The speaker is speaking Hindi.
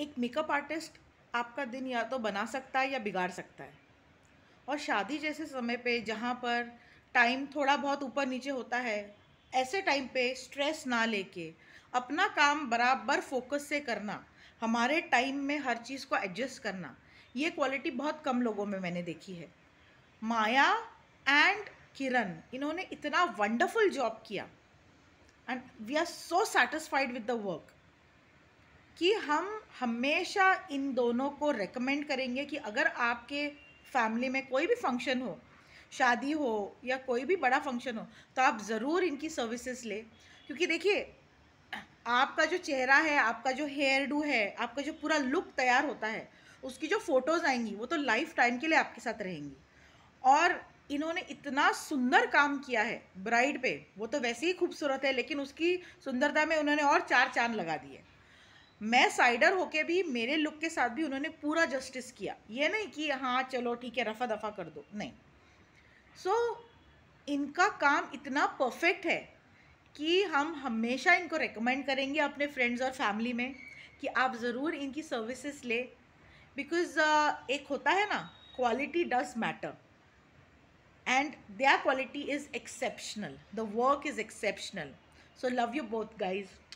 एक मेकअप आर्टिस्ट आपका दिन या तो बना सकता है या बिगाड़ सकता है और शादी जैसे समय पे जहाँ पर टाइम थोड़ा बहुत ऊपर नीचे होता है ऐसे टाइम पे स्ट्रेस ना लेके अपना काम बराबर फोकस से करना हमारे टाइम में हर चीज़ को एडजस्ट करना ये क्वालिटी बहुत कम लोगों में मैंने देखी है माया एंड किरण इन्होंने इतना वंडरफुल जॉब किया and we are so satisfied with the work कि हम हमेशा इन दोनों को रेकमेंड करेंगे कि अगर आपके फैमिली में कोई भी फंक्शन हो शादी हो या कोई भी बड़ा फंक्शन हो तो आप ज़रूर इनकी सर्विसेज लें क्योंकि देखिए आपका जो चेहरा है आपका जो हेयर डू है आपका जो पूरा लुक तैयार होता है उसकी जो फ़ोटोज़ आएंगी वो तो लाइफ टाइम के लिए आपके साथ रहेंगी और इन्होंने इतना सुंदर काम किया है ब्राइड पे वो तो वैसे ही खूबसूरत है लेकिन उसकी सुंदरता में उन्होंने और चार चांद लगा दिए मैं साइडर होके भी मेरे लुक के साथ भी उन्होंने पूरा जस्टिस किया ये नहीं कि हाँ चलो ठीक है रफा दफ़ा कर दो नहीं सो so, इनका काम इतना परफेक्ट है कि हम हमेशा इनको रेकमेंड करेंगे अपने फ्रेंड्स और फैमिली में कि आप ज़रूर इनकी सर्विसेज ले बिकॉज uh, एक होता है ना quality does matter and their quality is exceptional the work is exceptional so love you both guys